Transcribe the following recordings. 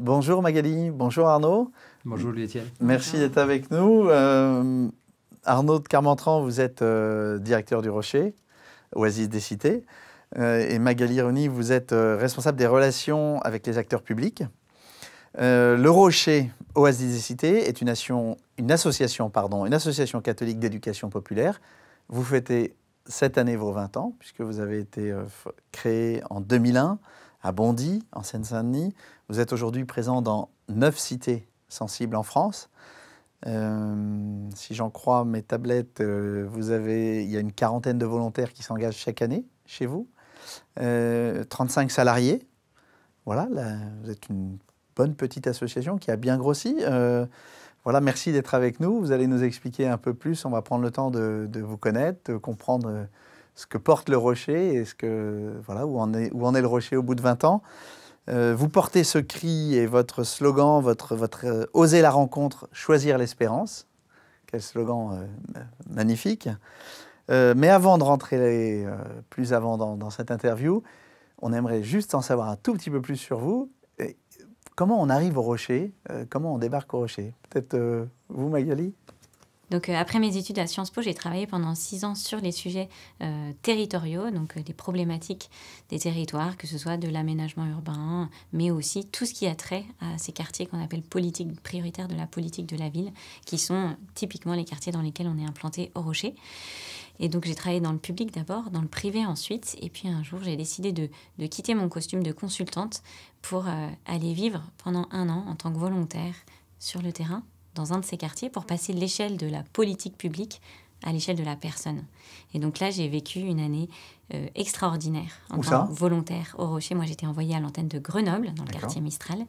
Bonjour Magali, bonjour Arnaud. Bonjour Louis-Étienne. Merci d'être avec nous. Euh, Arnaud de Carmentran, vous êtes euh, directeur du Rocher, Oasis des Cités. Euh, et Magali Rony, vous êtes responsable des relations avec les acteurs publics. le Rocher, Oasis des Cités, est une, association, pardon, une association catholique d'éducation populaire. Vous fêtez cette année vos 20 ans, puisque vous avez été créé en 2001 à Bondy, en Seine-Saint-Denis. Vous êtes aujourd'hui présent dans neuf cités sensibles en France. Euh, si j'en crois mes tablettes, euh, vous avez, il y a une quarantaine de volontaires qui s'engagent chaque année chez vous, 35 euh, salariés. Voilà, vous êtes une bonne petite association qui a bien grossi. voilà, merci d'être avec nous. Vous allez nous expliquer un peu plus. On va prendre le temps de, de vous connaître, de comprendre ce que porte le rocher et ce que, voilà, où, en est, où en est le rocher au bout de 20 ans. Euh, vous portez ce cri et votre slogan, votre, votre euh, Oser la rencontre, choisir l'espérance. Quel slogan euh, magnifique. mais avant de rentrer plus avant dans, cette interview, on aimerait juste en savoir un tout petit peu plus sur vous. Et comment on arrive au rocher Comment on débarque au rocher Peut-être vous, Magali donc euh, après mes études à Sciences Po, j'ai travaillé pendant six ans sur les sujets euh, territoriaux, donc euh, des les problématiques des territoires, que ce soit de l'aménagement urbain, mais aussi tout ce qui a trait à ces quartiers qu'on appelle politiques prioritaires de la politique de la ville, qui sont typiquement les quartiers dans lesquels on est implanté au rocher. Et donc j'ai travaillé dans le public d'abord, dans le privé ensuite, et puis un jour j'ai décidé de, quitter mon costume de consultante pour aller vivre pendant un an en tant que volontaire sur le terrain dans un de ces quartiers pour passer l'échelle de la politique publique à l'échelle de la personne. Et donc là, j'ai vécu une année euh, extraordinaire en tant que volontaire au Rocher. Moi, j'étais envoyée à l'antenne de Grenoble, dans le quartier Mistral.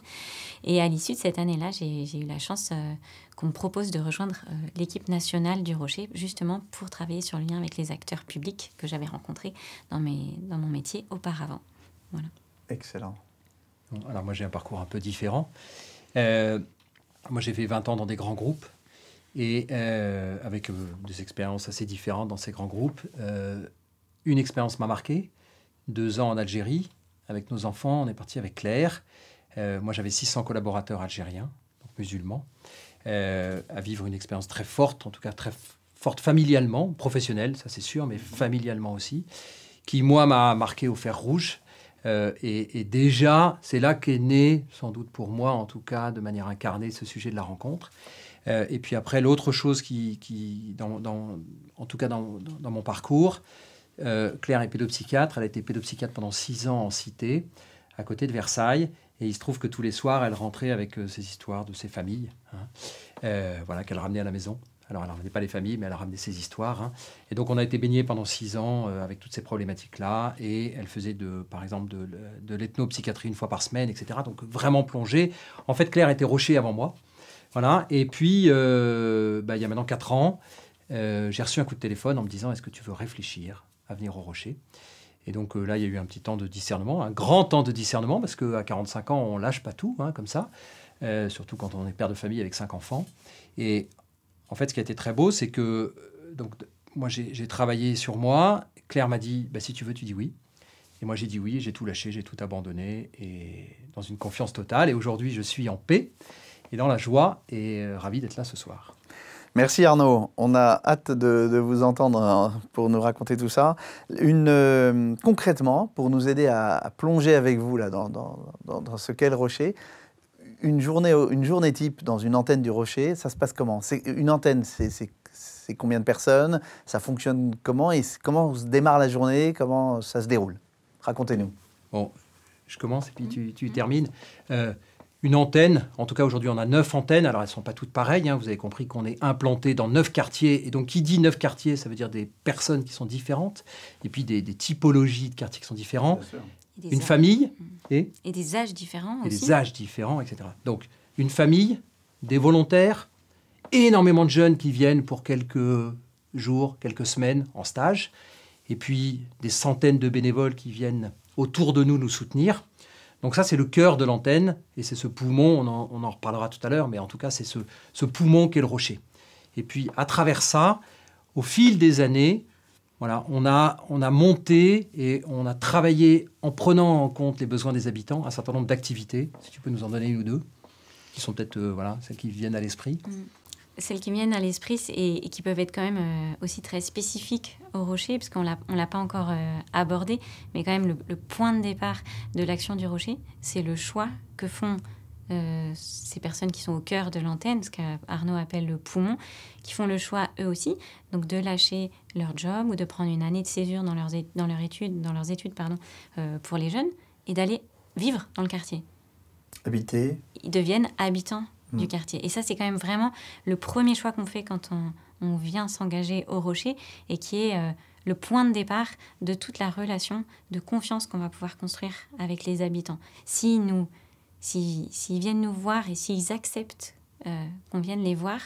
Et à l'issue de cette année-là, j'ai eu la chance euh, qu'on me propose de rejoindre euh, l'équipe nationale du Rocher, justement pour travailler sur le lien avec les acteurs publics que j'avais rencontrés dans, mes, dans mon métier auparavant. Voilà. Excellent. Alors moi, j'ai un parcours un peu différent. Moi, j'ai fait 20 ans dans des grands groupes et euh, avec euh, des expériences assez différentes dans ces grands groupes. Euh, une expérience m'a marqué. Deux ans en Algérie, avec nos enfants, on est parti avec Claire. moi, j'avais 600 collaborateurs algériens, donc musulmans, à vivre une expérience très forte, en tout cas très forte familialement, professionnelle, ça c'est sûr, mais familialement aussi, qui, moi, m'a marqué au fer rouge. Euh, et, déjà, c'est là qu'est né, sans doute pour moi en tout cas, de manière incarnée, ce sujet de la rencontre. Euh, et puis après, l'autre chose qui, en tout cas dans, mon parcours, euh, Claire est pédopsychiatre, elle a été pédopsychiatre pendant six ans en cité, à côté de Versailles. Et il se trouve que tous les soirs, elle rentrait avec ses histoires de ses familles, hein. voilà, qu'elle ramenait à la maison. Alors, elle ne ramenait pas les familles, mais elle a ramené ses histoires. Hein. Et donc, on a été baigné pendant six ans euh, avec toutes ces problématiques-là. Et elle faisait, de, par exemple, de, l'ethnopsychiatrie une fois par semaine, etc. Donc, vraiment plongée. En fait, Claire était rocher avant moi. Voilà. Et puis, euh, bah, il y a maintenant quatre ans, euh, j'ai reçu un coup de téléphone en me disant Est-ce que tu veux réfléchir à venir au rocher et donc là, il y a eu un petit temps de discernement, un grand temps de discernement, parce qu'à 45 ans, on lâche pas tout, hein, comme ça, surtout quand on est père de famille avec cinq enfants. Et en fait, ce qui a été très beau, c'est que euh, donc, moi, j'ai travaillé sur moi. Claire m'a dit bah, si tu veux, tu dis oui. Et moi, j'ai dit oui, j'ai tout lâché, j'ai tout abandonné, et dans une confiance totale. Et aujourd'hui, je suis en paix et dans la joie, et euh, ravi d'être là ce soir. Merci Arnaud, on a hâte de, vous entendre hein, pour nous raconter tout ça. Euh, concrètement, pour nous aider à, plonger avec vous là, dans, dans, ce qu'est le rocher, une journée, une journée type dans une antenne du Rocher, ça se passe comment C'est une antenne, c'est combien de personnes Ça fonctionne comment Et comment se démarre la journée Comment ça se déroule Racontez-nous. Bon, je commence et puis tu, termines. Euh, une antenne, en tout cas aujourd'hui on a neuf antennes, alors elles ne sont pas toutes pareilles, hein. vous avez compris qu'on est implanté dans neuf quartiers, et donc qui dit neuf quartiers, ça veut dire des personnes qui sont différentes, et puis des, des typologies de quartiers qui sont différents une famille mm. et, des âges différents Des âges différents, etc. Donc une famille, des volontaires, énormément de jeunes qui viennent pour quelques jours, quelques semaines en stage, et puis des centaines de bénévoles qui viennent autour de nous nous soutenir. Donc ça, c'est le cœur de l'antenne, et c'est ce poumon, on en, on reparlera tout à l'heure, mais en tout cas, c'est ce, ce poumon est le rocher. Et puis, à travers ça, au fil des années, on a, on a monté et on a travaillé en prenant en compte les besoins des habitants, un certain nombre d'activités, si tu peux nous en donner une ou deux, qui sont peut-être euh, voilà, celles qui viennent à l'esprit. Mm. Celles qui viennent à l'esprit et, qui peuvent être quand même euh, aussi très spécifiques au rocher, puisqu'on ne l'a pas encore euh, abordé, mais quand même le point de départ de l'action du rocher, c'est le choix que font euh, ces personnes qui sont au cœur de l'antenne, ce qu'Arnaud appelle le poumon, qui font le choix eux aussi, donc de lâcher leur job ou de prendre une année de césure dans, leurs, dans, leur études, dans leurs études pardon, euh, pour les jeunes et d'aller vivre dans le quartier. Habiter. Ils deviennent habitants du mm. quartier. Et ça, c'est quand même vraiment le premier choix qu'on fait quand on, vient s'engager au rocher et qui est euh, le point de départ de toute la relation de confiance qu'on va pouvoir construire avec les habitants. Si nous S'ils viennent nous voir et s'ils acceptent euh, qu'on vienne les voir,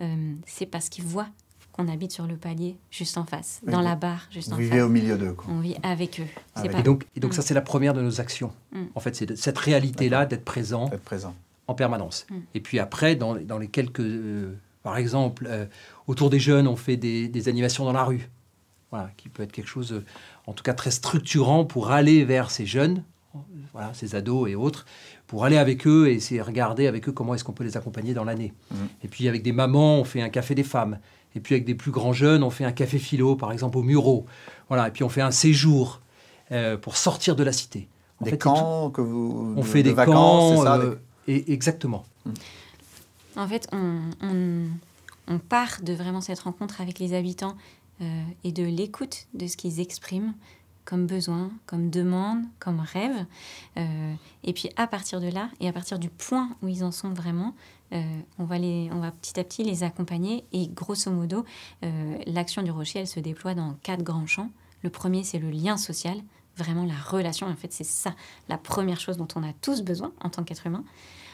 euh, c'est parce qu'ils voient qu'on habite sur le palier juste en face, dans la barre juste en face. Vous vivez au milieu d'eux. On vit avec eux. Et donc, mm. ça, c'est la première de nos actions. Mm. En fait, c'est cette réalité-là d'être présent, en permanence. Mm. Et puis après, dans, les quelques... Euh, par exemple, autour des jeunes, on fait des, des animations dans la rue. Voilà, qui peut être quelque chose, en tout cas très structurant pour aller vers ces jeunes voilà, ces ados et autres, pour aller avec eux et essayer regarder avec eux comment est-ce qu'on peut les accompagner dans l'année. Mm. Et puis avec des mamans, on fait un café des femmes. Et puis avec des plus grands jeunes, on fait un café philo, par exemple au Murau. Voilà, et puis on fait un séjour euh, pour sortir de la cité. des camps que vous... On fait des vacances, camps, euh, exactement. En fait, on, part de vraiment cette rencontre avec les habitants euh, et de l'écoute de ce qu'ils expriment comme besoin, comme demande, comme rêve. Euh, et puis à partir de là, et à partir du point où ils en sont vraiment, euh, on, va les, on va petit à petit les accompagner. Et grosso modo, euh, l'action du rocher, elle se déploie dans quatre grands champs. Le premier, c'est le lien social, vraiment la relation. En fait, c'est ça la première chose dont on a tous besoin en tant qu'être humain.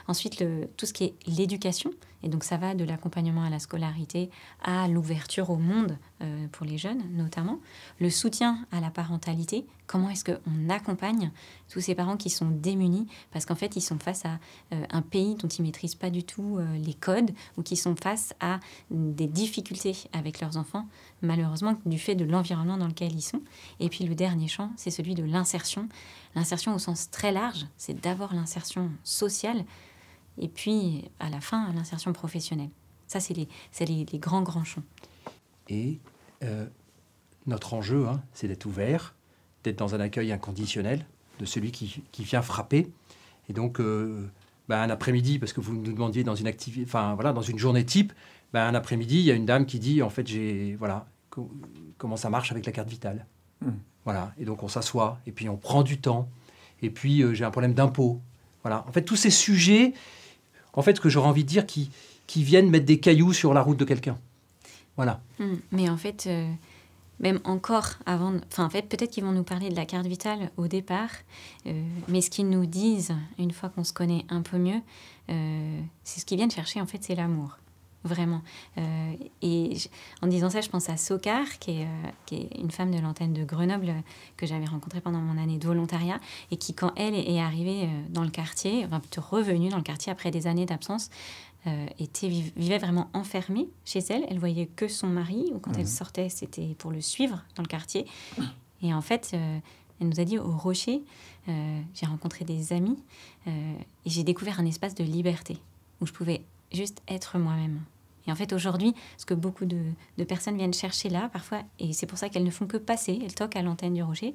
Ensuite, tout ce qui est l'éducation, et donc ça va de l'accompagnement à la scolarité à l'ouverture au monde euh, pour les jeunes notamment, le soutien à la parentalité, comment est-ce qu'on accompagne tous ces parents qui sont démunis parce qu'en fait ils sont face à euh, un pays dont ils ne maîtrisent pas du tout euh, les codes ou qui sont face à des difficultés avec leurs enfants malheureusement du fait de l'environnement dans lequel ils sont. Et puis le dernier champ, c'est celui de l'insertion. L'insertion au sens très large, c'est d'abord l'insertion sociale et puis à la fin, l'insertion professionnelle. Ça, c'est les, les, grands, grands champs. Et euh, notre enjeu, hein, c'est d'être ouvert, d'être dans un accueil inconditionnel de celui qui, qui vient frapper. Et donc, euh, bah, un après-midi, parce que vous nous demandiez dans une, activité, enfin, voilà, dans une journée type, bah, un après-midi, il y a une dame qui dit, en fait, j'ai, voilà, comment ça marche avec la carte vitale. Hmm. Voilà. Et donc, on s'assoit, et puis on prend du temps. Et puis, euh, j'ai un problème d'impôt. Voilà. En fait, tous ces sujets en fait, ce que j'aurais envie de dire, qui, qui viennent mettre des cailloux sur la route de quelqu'un. Voilà. Hmm. Mais en fait, euh, même encore avant. Enfin, en fait, peut-être qu'ils vont nous parler de la carte vitale au départ, euh, mais ce qu'ils nous disent, une fois qu'on se connaît un peu mieux, euh, c'est ce qu'ils viennent chercher, en fait, c'est l'amour vraiment. Euh, et en disant ça, je pense à Sokar, qui est, euh, une femme de l'antenne de Grenoble euh, que j'avais rencontrée pendant mon année de volontariat et qui, quand elle est arrivée dans le quartier, enfin plutôt revenue dans le quartier après des années d'absence, était, vivait vraiment enfermée chez elle. Elle voyait que son mari, ou quand elle mmh. sortait, c'était pour le suivre dans le quartier. Et en fait, elle nous a dit au rocher, j'ai rencontré des amis et j'ai découvert un espace de liberté où je pouvais juste être moi-même. Et en fait, aujourd'hui, ce que beaucoup de, personnes viennent chercher là, parfois, et c'est pour ça qu'elles ne font que passer, elles toquent à l'antenne du Rocher,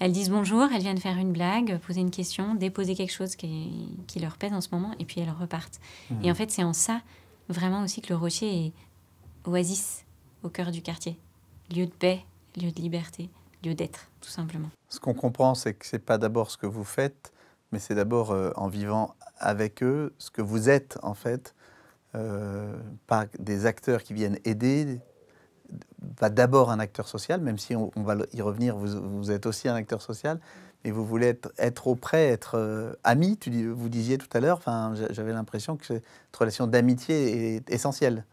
elles disent bonjour, elles viennent faire une blague, poser une question, déposer quelque chose qui, leur pèse en ce moment, et puis elles repartent. Mmh. Et en fait, c'est en ça, vraiment aussi, que le Rocher est oasis au cœur du quartier, lieu de paix, lieu de liberté, lieu d'être, tout simplement. Ce qu'on comprend, c'est que ce n'est pas d'abord ce que vous faites, mais c'est d'abord euh, en vivant avec eux ce que vous êtes, en fait, euh, par des acteurs qui viennent aider, pas d'abord un acteur social, même si on, va y revenir, vous, vous, êtes aussi un acteur social, mais vous voulez être, être auprès, être euh, ami, tu, vous disiez tout à l'heure, j'avais l'impression que cette relation d'amitié est essentielle.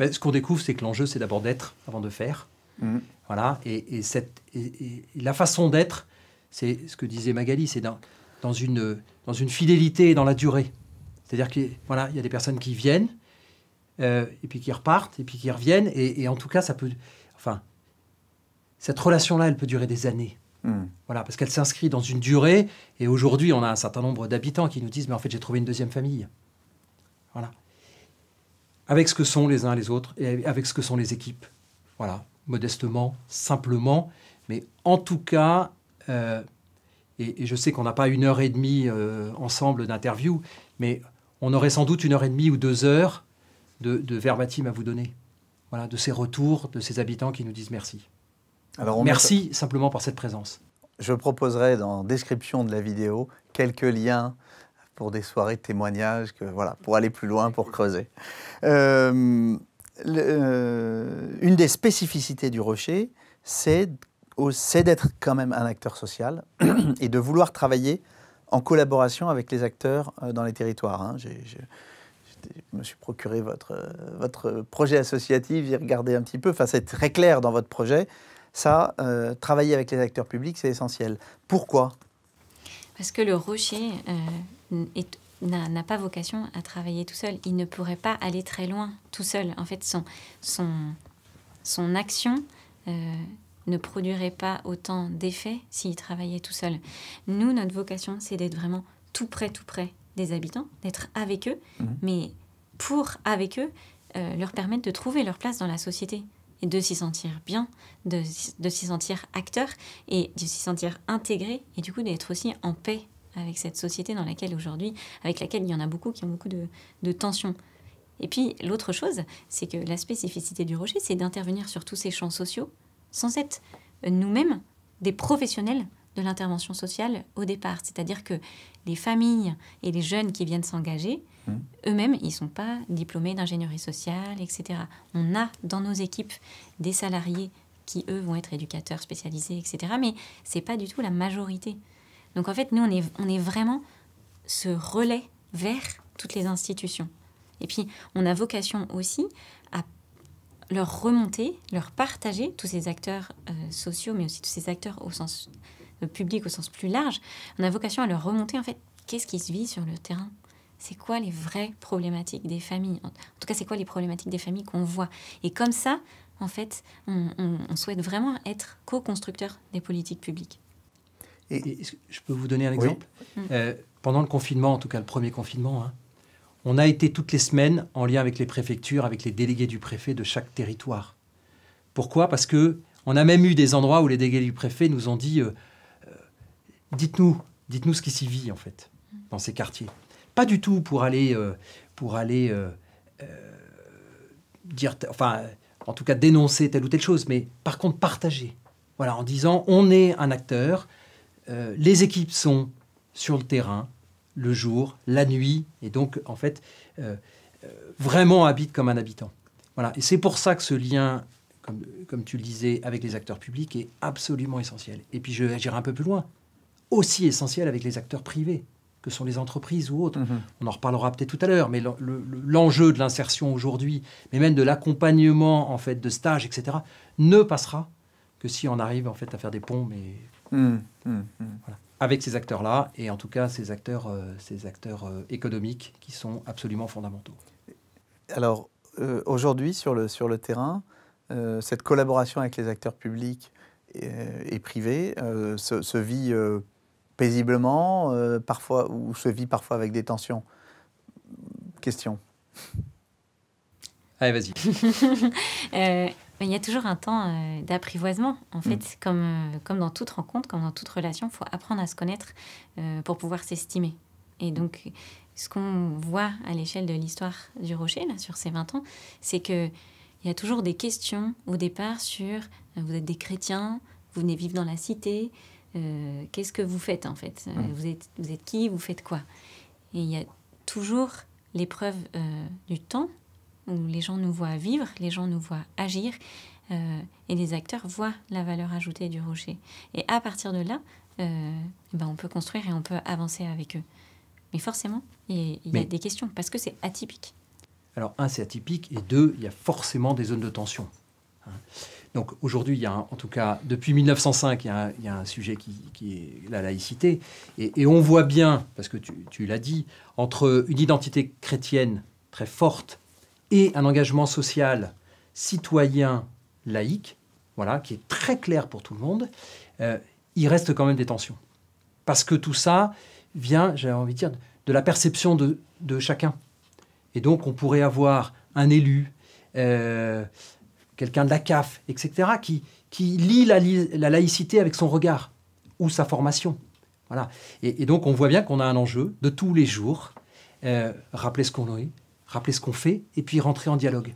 Mais ce qu'on découvre, c'est que l'enjeu, c'est d'abord d'être avant de faire. Mm. Voilà, et, cette, la façon d'être, c'est ce que disait Magali, c'est dans, dans, une, dans une fidélité et dans la durée. C'est-à-dire qu'il voilà, y a des personnes qui viennent, euh, et puis qui repartent, et puis qui reviennent. Et, en tout cas, ça peut. Enfin, cette relation-là, elle peut durer des années. Hmm. Voilà, parce qu'elle s'inscrit dans une durée. Et aujourd'hui, on a un certain nombre d'habitants qui nous disent Mais en fait, j'ai trouvé une deuxième famille. Voilà. Avec ce que sont les uns les autres et avec ce que sont les équipes. Voilà, modestement, simplement. Mais en tout cas, euh, et, je sais qu'on n'a pas une heure et demie euh, ensemble d'interview, mais on aurait sans doute une heure et demie ou deux heures de, verbatim à vous donner. Voilà, de ces retours, de ces habitants qui nous disent merci. Alors merci simplement pour cette présence. Je proposerai dans la description de la vidéo quelques liens pour des soirées de témoignages, que, voilà, pour aller plus loin, pour creuser. Euh, euh, une des spécificités du rocher, c'est d'être quand même un acteur social et de vouloir travailler en collaboration avec les acteurs euh, dans les territoires. Hein je me suis procuré votre, euh, votre projet associatif, j'ai regardé un petit peu, enfin c'est très clair dans votre projet. Ça, euh, travailler avec les acteurs publics, c'est essentiel. Pourquoi Parce que le rocher euh, n'a pas vocation à travailler tout seul. Il ne pourrait pas aller très loin tout seul. En fait, son, son, son action ne produirait pas autant d'effets s'il travaillait tout seul. Nous, notre vocation, c'est d'être vraiment tout près, tout près des habitants, d'être avec eux, mhm. mais pour, avec eux, euh, leur permettre de trouver leur place dans la société et de s'y sentir bien, de, de s'y sentir acteur et de s'y sentir intégré et du coup d'être aussi en paix avec cette société dans laquelle aujourd'hui, avec laquelle il y en a beaucoup qui ont beaucoup de, de tensions. Et puis l'autre chose, c'est que la spécificité du rocher, c'est d'intervenir sur tous ces champs sociaux sans être nous-mêmes des professionnels l'intervention sociale au départ. C'est-à-dire que les familles et les jeunes qui viennent s'engager, mmh. eux-mêmes, ils ne sont pas diplômés d'ingénierie sociale, etc. On a dans nos équipes des salariés qui, eux, vont être éducateurs spécialisés, etc. Mais ce n'est pas du tout la majorité. Donc en fait, nous, on est, on est vraiment ce relais vers toutes les institutions. Et puis, on a vocation aussi à leur remonter, leur partager tous ces acteurs euh, sociaux, mais aussi tous ces acteurs au sens public au sens plus large, on a vocation à leur remonter en fait qu'est-ce qui se vit sur le terrain. C'est quoi les vraies problématiques des familles En tout cas, c'est quoi les problématiques des familles qu'on voit Et comme ça, en fait, on, souhaite vraiment être co-constructeur des politiques publiques. Et, je peux vous donner un exemple mm. euh, Pendant le confinement, en tout cas le premier confinement, hein, on a été toutes les semaines en lien avec les préfectures, avec les délégués du préfet de chaque territoire. Pourquoi Parce que on a même eu des endroits où les délégués du préfet nous ont dit euh, dites-nous, dites-nous ce qui s'y vit en fait dans ces quartiers. Pas du tout pour aller, euh, pour aller euh, euh, dire, enfin, en tout cas dénoncer telle ou telle chose, mais par contre partager. Voilà, en disant on est un acteur, les équipes sont sur le terrain, le jour, la nuit, et donc en fait vraiment habite comme un habitant. Voilà, et c'est pour ça que ce lien comme, comme, tu le disais, avec les acteurs publics est absolument essentiel. Et puis je vais agir un peu plus loin aussi essentiel avec les acteurs privés que sont les entreprises ou autres. Mhm. On en reparlera peut-être tout à l'heure, mais l'enjeu de l'insertion aujourd'hui, mais même de l'accompagnement en fait de stages, etc., ne passera que si on arrive en fait à faire des ponts, mais mhm. Mhm. Voilà. avec ces acteurs-là et en tout cas ces acteurs, euh, ces acteurs euh, économiques qui sont absolument fondamentaux. Alors euh, aujourd'hui sur le sur le terrain, cette collaboration avec les acteurs publics et, privés se, se, vit paisiblement, euh, parfois, ou se vit parfois avec des tensions Question. Allez, vas-y. Euh, il y a toujours un temps euh, d'apprivoisement, en fait, mm. comme, comme dans toute rencontre, comme dans toute relation, il faut apprendre à se connaître pour pouvoir s'estimer. Et donc, ce qu'on voit à l'échelle de l'histoire du rocher, là, sur ces 20 ans, c'est qu'il y a toujours des questions au départ sur vous êtes des chrétiens, vous venez vivre dans la cité, euh, qu'est-ce que vous faites en fait euh, hum. vous, êtes, vous êtes qui Vous faites quoi Et il y a toujours l'épreuve euh, du temps où les gens nous voient vivre, les gens nous voient agir et les acteurs voient la valeur ajoutée du rocher. Et à partir de là, eh ben on peut construire et on peut avancer avec eux. Mais forcément, il y a des questions parce que c'est atypique. Alors, un, c'est atypique, et deux, il y a forcément des zones de tension. Hein. Donc aujourd'hui, il y a en tout cas, depuis 1905, il y a un, sujet qui, est la laïcité. Et, on voit bien, parce que tu, l'as dit, entre une identité chrétienne très forte et un engagement social, citoyen, laïque, voilà, qui est très clair pour tout le monde, euh, il reste quand même des tensions. Parce que tout ça vient, j'avais envie de dire, de la perception de, chacun. Et donc on pourrait avoir un élu, euh, quelqu'un de la CAF, etc., qui, qui la, laïcité avec son regard ou sa formation. Voilà. Et, donc, on voit bien qu'on a un enjeu de tous les jours, euh, rappeler ce qu'on est, rappeler ce qu'on fait, et puis rentrer en dialogue.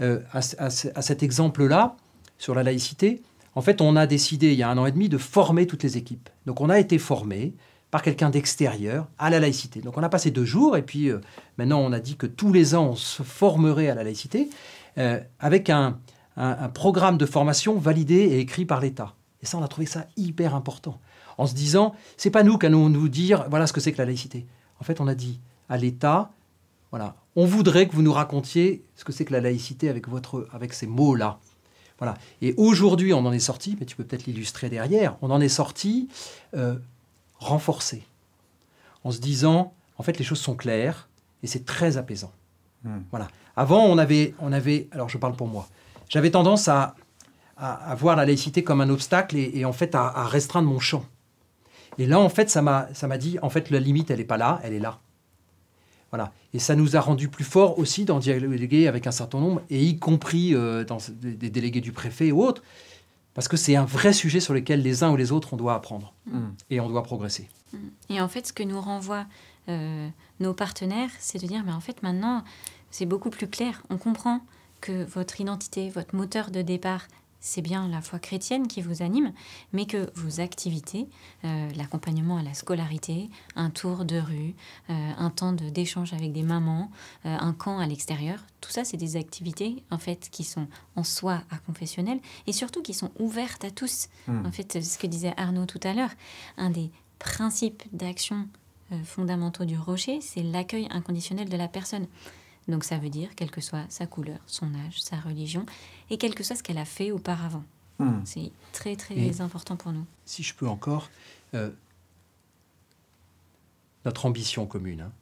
Euh, à, cet exemple-là, sur la laïcité, en fait, on a décidé, il y a un an et demi, de former toutes les équipes. Donc, on a été formé par quelqu'un d'extérieur à la laïcité. Donc on a passé deux jours et puis euh, maintenant on a dit que tous les ans on se formerait à la laïcité. Euh, avec un, programme de formation validé et écrit par l'État. Et ça, on a trouvé ça hyper important. En se disant, c'est pas nous qui allons nous dire, voilà ce que c'est que la laïcité. En fait, on a dit à l'État, voilà, on voudrait que vous nous racontiez ce que c'est que la laïcité avec, votre, avec ces mots-là. Voilà. Et aujourd'hui, on en est sorti, mais tu peux peut-être l'illustrer derrière, on en est sorti euh, renforcé, en se disant, en fait, les choses sont claires et c'est très apaisant. Hmm. Voilà. Avant, on avait, on avait, alors je parle pour moi, j'avais tendance à, à, voir la laïcité comme un obstacle et, en fait à, restreindre mon champ. Et là, en fait, ça m'a dit, en fait, la limite, elle n'est pas là, elle est là. Voilà. Et ça nous a rendu plus forts aussi d'en dialoguer avec un certain nombre, et y compris euh, des délégués du préfet et autres, parce que c'est un vrai sujet sur lequel les uns ou les autres, on doit apprendre hmm. et on doit progresser. Hmm. Et en fait, ce que nous renvoient euh, nos partenaires, c'est de dire, mais en fait, maintenant, c'est beaucoup plus clair. On comprend que votre identité, votre moteur de départ, c'est bien la foi chrétienne qui vous anime, mais que vos activités, euh, l'accompagnement à la scolarité, un tour de rue, euh, un temps d'échange avec des mamans, un camp à l'extérieur, tout ça, c'est des activités en fait qui sont en soi à confessionnel et surtout qui sont ouvertes à tous. Mmh. En fait, ce que disait Arnaud tout à l'heure, un des principe d'action euh, fondamentaux du rocher, c'est l'accueil inconditionnel de la personne. Donc ça veut dire quelle que soit sa couleur, son âge, sa religion, et quel que soit ce qu'elle a fait auparavant. Hmm. C'est très très important pour nous. Si je peux encore, euh, notre ambition commune, hein,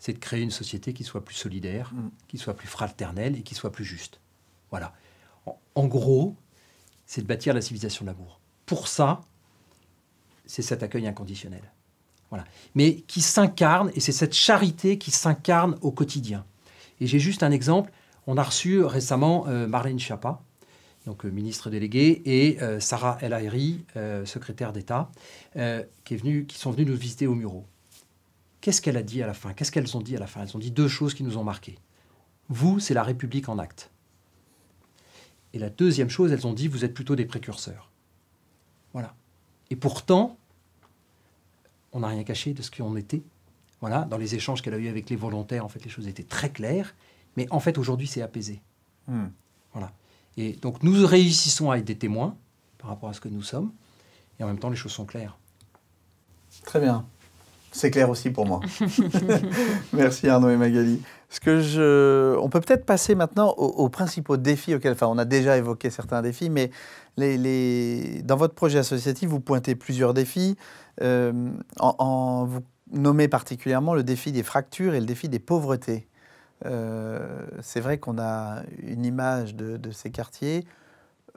c'est de créer une société qui soit plus solidaire, hmm. qui soit plus fraternelle et qui soit plus juste. Voilà. en gros, c'est de bâtir la civilisation de l'amour. Pour ça, c'est cet accueil inconditionnel. Voilà. Mais qui s'incarne, et c'est cette charité qui s'incarne au quotidien. Et j'ai juste un exemple. On a reçu récemment euh, Marlène Schiappa, donc euh, ministre déléguée, et euh, Sarah El airi secrétaire d'État, qui, qui sont venues nous visiter au Muro. Qu'est-ce qu'elle a dit à la fin Qu'est-ce qu'elles ont dit à la fin Elles ont dit deux choses qui nous ont marquées. Vous, c'est la République en acte. Et la deuxième chose, elles ont dit, vous êtes plutôt des précurseurs. Voilà. Et pourtant, on n'a rien caché de ce qu'on était. Voilà, dans les échanges qu'elle a eu avec les volontaires, en fait, les choses étaient très claires. Mais en fait, aujourd'hui, c'est apaisé. Hmm. Voilà. Et donc, nous réussissons à être des témoins par rapport à ce que nous sommes. Et en même temps, les choses sont claires. Très bien. C'est clair aussi pour moi. Merci Arnaud et Magali que On peut peut-être passer maintenant aux, principaux défis auxquels, enfin on a déjà évoqué certains défis, mais dans votre projet associatif, vous pointez plusieurs défis. Euh, en, vous nommez particulièrement le défi des fractures et le défi des pauvretés. Euh, c'est vrai qu'on a une image de, ces quartiers.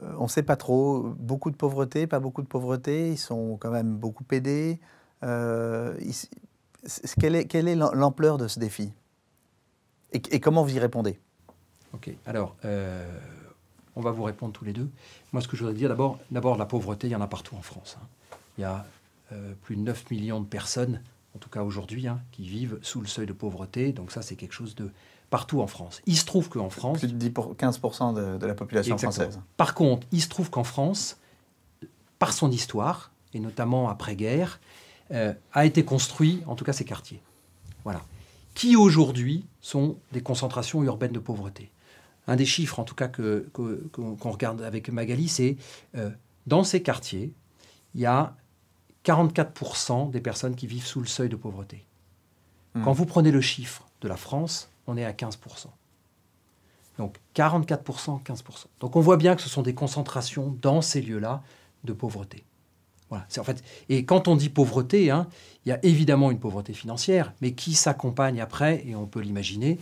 Euh, on ne sait pas trop, beaucoup de pauvreté, pas beaucoup de pauvreté, ils sont quand même beaucoup aidés. quelle est l'ampleur de ce défi et, comment vous y répondez Ok, alors, euh, on va vous répondre tous les deux. Moi, ce que je voudrais dire, d'abord, d'abord la pauvreté, il y en a partout en France. Hein. Il y a euh, plus de 9 millions de personnes, en tout cas aujourd'hui, hein, qui vivent sous le seuil de pauvreté. Donc ça, c'est quelque chose de partout en France. Il se trouve qu'en France... Plus de pour 15% de, la population française. Par contre, il se trouve qu'en France, par son histoire, et notamment après-guerre, euh, a été construit, en tout cas, ces quartiers. Voilà qui aujourd'hui sont des concentrations urbaines de pauvreté. Un des chiffres, en tout cas, qu'on regarde avec Magali, c'est euh, dans ces quartiers, il y a 44% des personnes qui vivent sous le seuil de pauvreté. Mmh. Quand vous prenez le chiffre de la France, on est à 15%. Donc 44%, 15%. Donc on voit bien que ce sont des concentrations dans ces lieux-là de pauvreté. Voilà, en fait, et quand on dit pauvreté, hein, il y a évidemment une pauvreté financière, mais qui s'accompagne après, et on peut l'imaginer,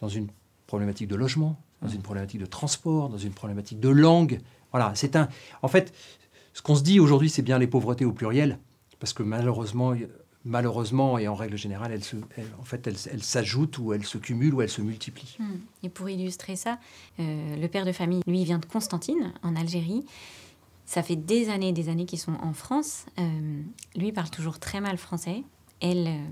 dans une problématique de logement, dans une problématique de transport, dans une problématique de langue. Voilà, c'est un. En fait, ce qu'on se dit aujourd'hui, c'est bien les pauvretés au pluriel, parce que malheureusement, malheureusement et en règle générale, elles, se, en fait, elles, s'ajoutent ou elles se cumulent ou elles se multiplient. Hmm. Et pour illustrer ça, euh, le père de famille, lui, vient de Constantine, en Algérie, ça fait des années des années qu'ils sont en France. Euh, lui parle toujours très mal français. Elle, euh,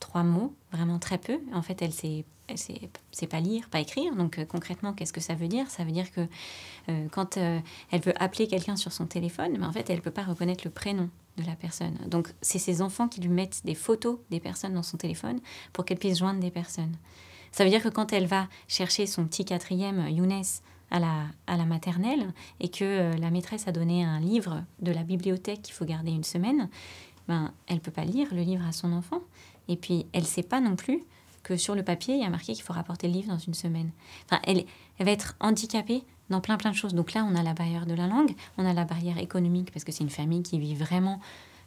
trois mots, vraiment très peu. En fait, elle sait, sait, pas lire, pas écrire. Donc euh, concrètement, qu'est-ce que ça veut dire Ça veut dire que quand elle veut appeler quelqu'un sur son téléphone, mais ben, en fait, elle peut pas reconnaître le prénom de la personne. Donc c'est ses enfants qui lui mettent des photos des personnes dans son téléphone pour qu'elle puisse joindre des personnes. Ça veut dire que quand elle va chercher son petit quatrième, Younes, à la, à la maternelle et que euh, la maîtresse a donné un livre de la bibliothèque qu'il faut garder une semaine, ben, elle peut pas lire le livre à son enfant. Et puis, elle sait pas non plus que sur le papier, il y a marqué qu'il faut rapporter le livre dans une semaine. Enfin, elle, va être handicapée dans plein plein de choses. Donc là, on a la barrière de la langue, on a la barrière économique, parce que c'est une famille qui vit vraiment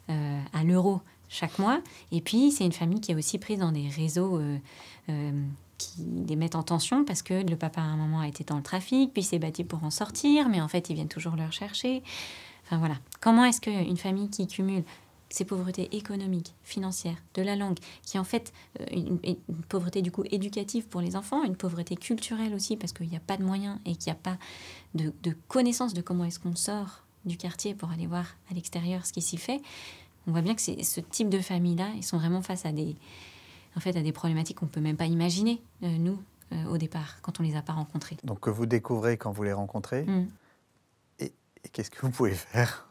euh, à l'euro chaque mois. Et puis, c'est une famille qui est aussi prise dans des réseaux euh, qui les mettent en tension parce que le papa à un moment a été dans le trafic, puis s'est battu pour en sortir, mais en fait, ils viennent toujours le rechercher. Enfin voilà. Comment est-ce qu'une famille qui cumule ces pauvretés économiques, financières, de la langue, qui en fait euh, une, pauvreté du coup éducative pour les enfants, une pauvreté culturelle aussi parce qu'il n'y a pas de moyens et qu'il n'y a pas de, de connaissance de comment est-ce qu'on sort du quartier pour aller voir à l'extérieur ce qui s'y fait, on voit bien que ce type de famille-là, ils sont vraiment face à des, en fait, à des problématiques qu'on ne peut même pas imaginer, euh, nous, euh, au départ, quand on ne les a pas rencontrées. Donc, que vous découvrez quand vous les rencontrez. Hmm. Et, qu'est-ce que vous pouvez faire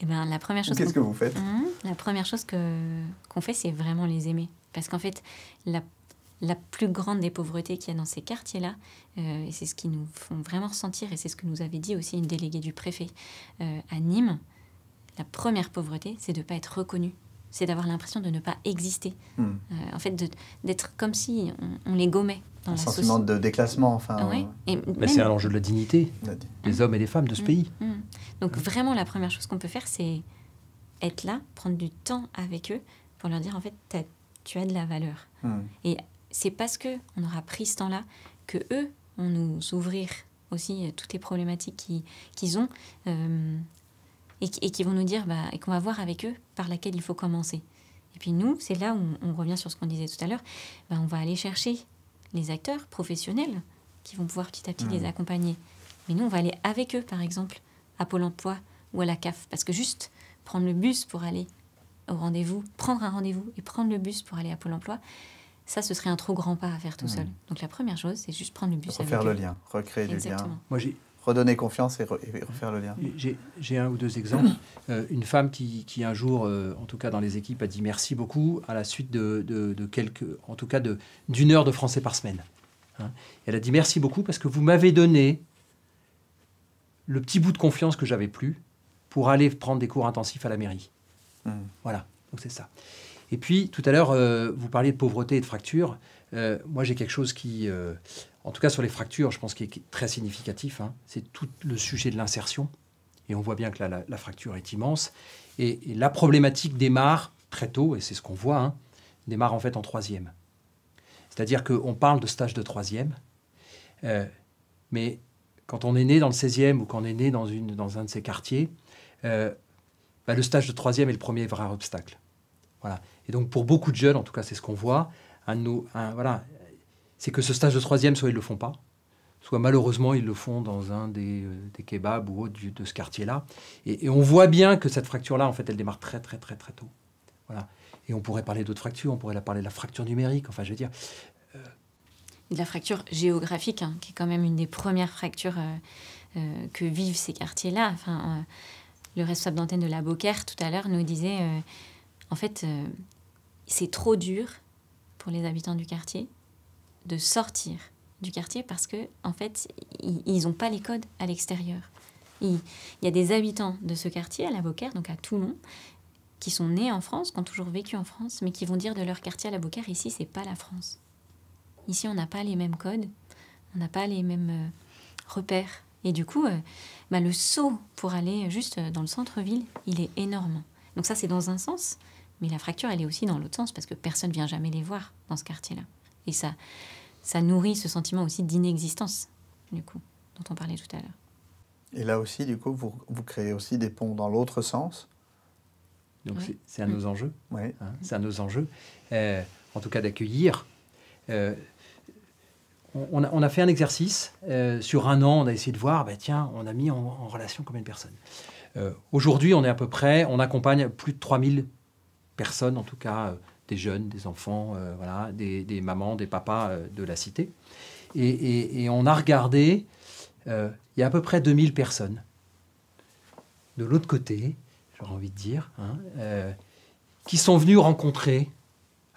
eh bien, la première chose... Qu'est-ce que, vous faites hmm, La première chose qu'on fait, c'est vraiment les aimer. Parce qu'en fait, la plus grande des pauvretés qu'il y a dans ces quartiers-là. Euh, et c'est ce qui nous font vraiment ressentir, et c'est ce que nous avait dit aussi une déléguée du préfet à Nîmes. La première pauvreté, c'est de ne pas être reconnue c'est d'avoir l'impression de ne pas exister. Hmm. Euh, en fait, d'être comme si on, les gommait. Dans un sentiment de déclassement, enfin. Euh, Mais c'est un enjeu de la dignité des hommes et des femmes de ce hmm. pays. Hmm. Donc vraiment, la première chose qu'on peut faire, c'est être là, prendre du temps avec eux pour leur dire en fait, as, tu as de la valeur. Et c'est parce que on aura pris ce temps-là que eux vont nous ouvrir aussi euh, toutes les problématiques qu'ils ont et, qui vont nous dire, bah, et qu'on va voir avec eux par laquelle il faut commencer. Et puis nous, c'est là où on, revient sur ce qu'on disait tout à l'heure, bah, on va aller chercher les acteurs professionnels qui vont pouvoir petit à petit les hmm. accompagner. Mais nous, on va aller avec eux, par exemple, à Pôle emploi ou à la CAF, parce que juste prendre le bus pour aller au rendez-vous, prendre un rendez-vous et prendre le bus pour aller à Pôle emploi, ça, ce serait un trop grand pas à faire tout hmm. seul. Donc la première chose, c'est juste prendre le bus. Pour faire le lien, recréer le du lien. Moi, redonner confiance et, refaire le lien. J'ai un ou deux exemples. Euh, une femme qui, qui un jour, euh, en tout cas dans les équipes, a dit merci beaucoup à la suite de, de, quelques, en tout cas d'une heure de français par semaine. Hein. Elle a dit merci beaucoup parce que vous m'avez donné le petit bout de confiance que j'avais plus pour aller prendre des cours intensifs à la mairie. Hmm. Voilà, donc c'est ça. Et puis, tout à l'heure, euh, vous parliez de pauvreté et de fracture. Euh, moi, j'ai quelque chose qui, euh, en tout cas sur les fractures, je pense qu'il est très significatif. Hein. C'est tout le sujet de l'insertion. Et on voit bien que la, fracture est immense. Et, la problématique démarre très tôt, et c'est ce qu'on voit, hein, démarre en fait en troisième. C'est-à-dire qu'on parle de stage de troisième, euh, mais quand on est né dans le 16e ou quand on est né dans, une, dans un de ces quartiers, bah, le stage de troisième est le premier vrai obstacle. Voilà. Et donc pour beaucoup de jeunes, en tout cas c'est ce qu'on voit, voilà, c'est que ce stage de troisième, soit ils le font pas, soit malheureusement ils le font dans un des, euh, kebabs ou autre de ce quartier-là. Et, on voit bien que cette fracture-là, en fait, elle démarre très très très très tôt. Voilà. Et on pourrait parler d'autres fractures, on pourrait la parler de la fracture numérique, enfin je veux dire. De euh, la fracture géographique, hein, qui est quand même une des premières fractures euh, que vivent ces quartiers-là. Enfin, le responsable d'antenne de la Beaucaire tout à l'heure nous disait, en fait, c'est trop dur pour les habitants du quartier de sortir du quartier parce que en fait ils n'ont pas les codes à l'extérieur. Il, y a des habitants de ce quartier à la donc à Toulon, qui sont nés en France, qui ont toujours vécu en France, mais qui vont dire de leur quartier à la Beaucaire ici c'est pas la France. Ici on n'a pas les mêmes codes, on n'a pas les mêmes euh, repères. Et du coup, euh, bah, le saut pour aller juste euh, dans le centre-ville, il est énorme. Donc ça c'est dans un sens, mais la fracture, elle est aussi dans l'autre sens, parce que personne ne vient jamais les voir dans ce quartier-là. Et ça, ça nourrit ce sentiment aussi d'inexistence, du coup, dont on parlait tout à l'heure. Et là aussi, du coup, vous, vous créez aussi des ponts dans l'autre sens. Donc c'est un de nos enjeux. Oui. Hein, c'est un de nos enjeux, euh, en tout cas d'accueillir. Euh, on, on, a, fait un exercice euh, sur un an, on a essayé de voir, bah tiens, on a mis en, en relation combien de personnes. Aujourd'hui, on est à peu près, on accompagne plus de 3000 personnes, en tout cas euh, des jeunes, des enfants, euh, voilà, des, mamans, des papas euh, de la cité. Et, on a regardé, il y a à peu près 2000 personnes. De l'autre côté, j'aurais envie de dire, hein, qui sont venus rencontrer,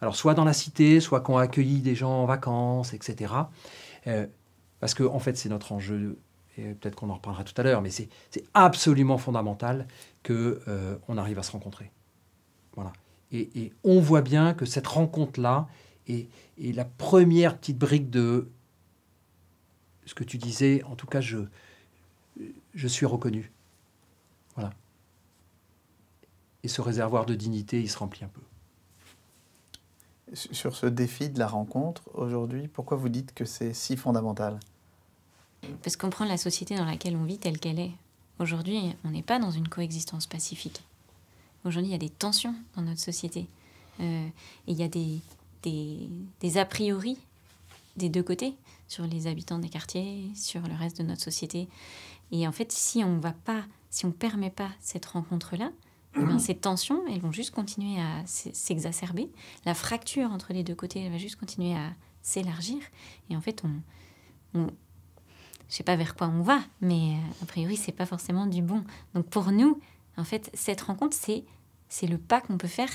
alors soit dans la cité, soit qu'on a accueilli des gens en vacances, etc. parce que en fait, c'est notre enjeu, et peut-être qu'on en reparlera tout à l'heure, mais c'est absolument fondamental que on arrive à se rencontrer. Voilà. Et, on voit bien que cette rencontre-là est, la première petite brique de ce que tu disais, en tout cas, je, je suis reconnu. Voilà. Et ce réservoir de dignité, il se remplit un peu. Sur ce défi de la rencontre, aujourd'hui, pourquoi vous dites que c'est si fondamental Parce qu'on prend la société dans laquelle on vit telle qu'elle est. Aujourd'hui, on n'est pas dans une coexistence pacifique. Aujourd'hui, il y a des tensions dans notre société. Euh, et il y a des, des, a priori des deux côtés sur les habitants des quartiers, sur le reste de notre société. Et en fait, si on va pas, si on permet pas cette rencontre-là, eh ben, ces tensions, elles vont juste continuer à s'exacerber. La fracture entre les deux côtés, elle va juste continuer à s'élargir. Et en fait, on, on je sais pas vers quoi on va, mais euh, a priori, c'est pas forcément du bon. Donc pour nous, en fait, cette rencontre, c'est c'est le pas qu'on peut faire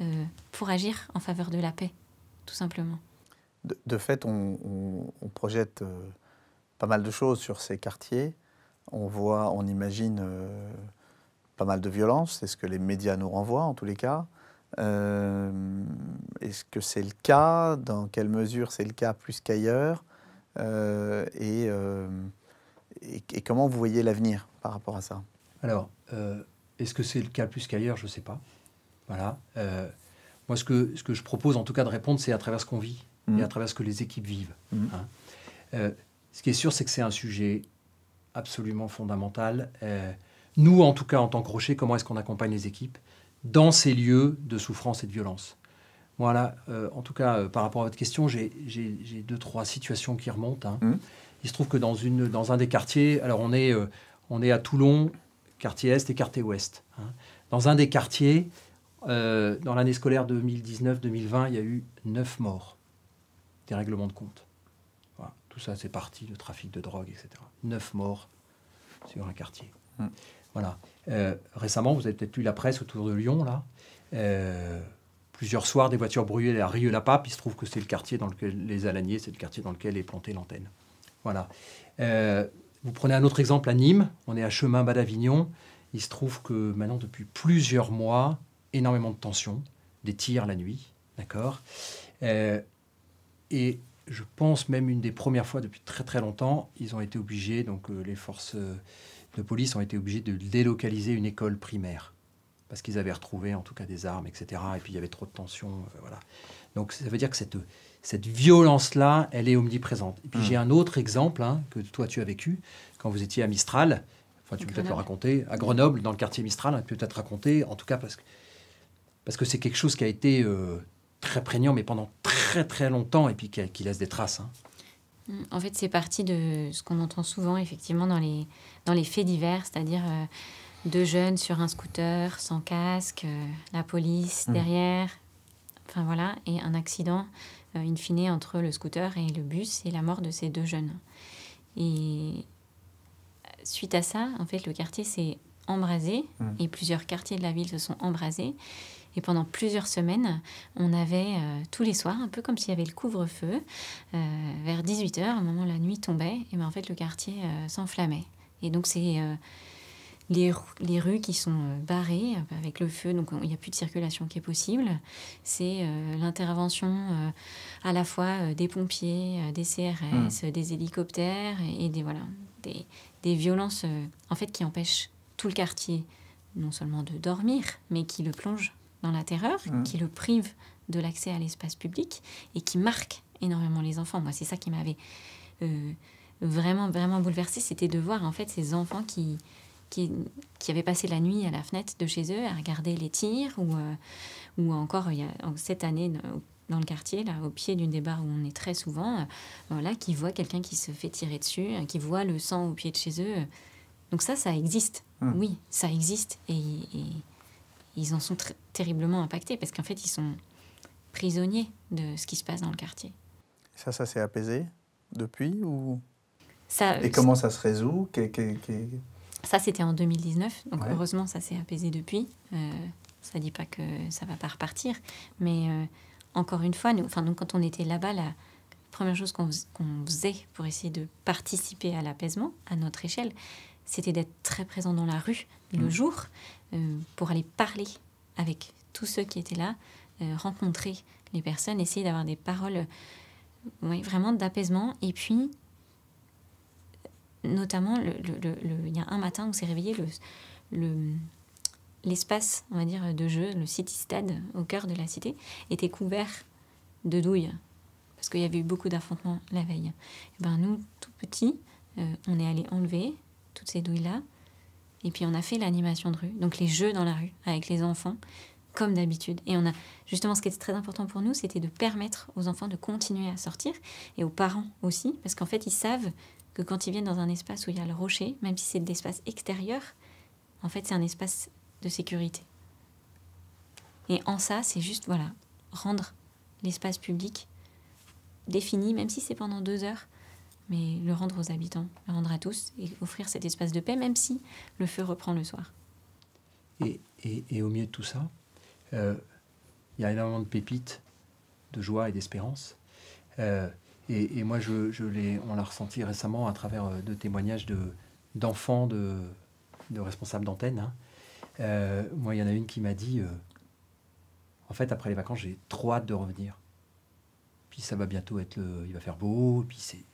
euh, pour agir en faveur de la paix, tout simplement. De, fait, on, projette euh, pas mal de choses sur ces quartiers. On voit, on imagine euh, pas mal de violences. C'est ce que les médias nous renvoient, en tous les cas. Est-ce que c'est le cas Dans quelle mesure c'est le cas plus qu'ailleurs et, comment vous voyez l'avenir par rapport à ça Alors, est-ce que c'est le cas plus qu'ailleurs Je ne sais pas. Voilà. Euh, moi, ce que, ce que je propose en tout cas de répondre, c'est à travers ce qu'on vit et mhm. à travers ce que les équipes vivent. Mhm. Hein. Euh, ce qui est sûr, c'est que c'est un sujet absolument fondamental. Euh, nous, en tout cas, en tant que Rocher, comment est-ce qu'on accompagne les équipes dans ces lieux de souffrance et de violence Voilà, en tout cas, par rapport à votre question, j'ai deux, trois situations qui remontent. Hein. Mhm. Il se trouve que dans, une, dans un des quartiers, alors on est, on est à Toulon, quartier Est et quartier Ouest. Hein. Dans un des quartiers, euh, dans l'année scolaire 2019-2020, il y a eu neuf morts, des règlements de compte. Tout ça, c'est parti, le trafic de drogue, etc. Neuf morts sur un quartier. Hum. Voilà. Euh, récemment, vous avez peut-être lu la presse autour de Lyon, là. Euh, plusieurs soirs, des voitures brûlées à Rieux-la-Pape. Il se trouve que c'est le quartier dans lequel les Alaniers, c'est le quartier dans lequel est plantée l'antenne. Voilà. Vous prenez un autre exemple à Nîmes, on est à chemin bas d'Avignon. Il se trouve que maintenant, depuis plusieurs mois, énormément de tensions, des tirs la nuit, d'accord euh, Et je pense même une des premières fois depuis très très longtemps, ils ont été obligés, donc euh, les forces euh, de police ont été obligées de délocaliser une école primaire parce qu'ils avaient retrouvé en tout cas des armes, etc. Et puis il y avait trop de tensions, voilà. Donc ça veut dire que cette cette violence-là, elle est omniprésente. Et puis hmm. j'ai un autre exemple hein, que toi tu as vécu quand vous étiez à Mistral. Enfin, tu peux peut-être le raconter à Grenoble, dans le quartier Mistral. tu peux peut-être raconter, en tout cas parce que parce que c'est quelque chose qui a été euh, très prégnant, mais pendant très très longtemps, et puis qui, laisse des traces. Hein. Hmm. En fait, c'est parti de ce qu'on entend souvent, effectivement, dans les, dans les faits divers, c'est-à-dire euh, deux jeunes sur un scooter, sans casque, euh, la police hmm. derrière, enfin voilà, et un accident euh, in fine, entre le scooter et le bus et la mort de ces deux jeunes. Et suite à ça, en fait, le quartier s'est embrasé mmh. et plusieurs quartiers de la ville se sont embrasés. Et pendant plusieurs semaines, on avait euh, tous les soirs, un peu comme s'il y avait le couvre-feu, euh, vers 18h, un moment la nuit tombait, et ben, en fait le quartier s'enflammait. Et donc c'est les, rues qui sont euh, barrées euh, avec le feu, donc il n'y a plus de circulation qui est possible. C'est euh, l'intervention à la fois des pompiers, des CRS, mmh. des hélicoptères et des, voilà, des, violences en fait qui empêchent tout le quartier non seulement de dormir, mais qui le plonge dans la terreur, mmh. qui le prive de l'accès à l'espace public et qui marque énormément les enfants. Moi, c'est ça qui m'avait vraiment, vraiment bouleversée, c'était de voir en fait ces enfants qui, qui, qui avaient passé la nuit à la fenêtre de chez eux à regarder les tirs, ou, euh, ou encore il cette année dans le quartier, là, au pied d'une des barres où on est très souvent, euh, voilà, qui voit quelqu'un qui se fait tirer dessus, euh, qui voit le sang au pied de chez eux. Donc ça, ça existe. Ah. Oui, ça existe. Et, ils en sont terriblement impactés parce qu'en fait, ils sont prisonniers de ce qui se passe dans le quartier. Ça, ça s'est apaisé depuis ou ça, Et comment ça se résout ça, c'était en 2019, donc heureusement, ça s'est apaisé depuis. Euh, ça ne dit pas que ça ne va pas repartir, mais euh, encore une fois, nous, enfin, donc, quand on était là-bas, la première chose qu'on faisait pour essayer de participer à l'apaisement, à notre échelle, c'était d'être très présent dans la rue le mm. jour euh, pour aller parler avec tous ceux qui étaient là, rencontrer les personnes, essayer d'avoir des paroles ouais, vraiment d'apaisement et puis notamment, il y a un matin, on s'est réveillé, l'espace, on va dire, de jeu, le City Stade, au cœur de la cité, était couvert de douilles, parce qu'il y avait eu beaucoup d'affrontements la veille. Eh ben, nous, tout petits, euh, on est allé enlever toutes ces douilles-là, et puis on a fait l'animation de rue, donc les jeux dans la rue, avec les enfants, comme d'habitude. Et on a justement ce qui était très important pour nous, c'était de permettre aux enfants de continuer à sortir et aux parents aussi, parce qu'en fait ils savent que quand ils viennent dans un espace où il y a le rocher, même si c'est de l'espace extérieur, en fait, c'est un espace de sécurité. Et en ça, c'est juste, voilà, rendre l'espace public défini, même si c'est pendant deux heures, mais le rendre aux habitants, le rendre à tous et offrir cet espace de paix, même si le feu reprend le soir. Et, et, et au milieu de tout ça, euh, il y a énormément de pépites, de joie et d'espérance. Euh, et, moi, je, je on l'a ressenti récemment à travers euh, de témoignages d'enfants de, de, responsables d'antenne. Hein. Euh, moi, il y en a une qui m'a dit euh, En fait, après les vacances, j'ai trop hâte de revenir. Puis ça va bientôt être Il va faire beau, puis c'est.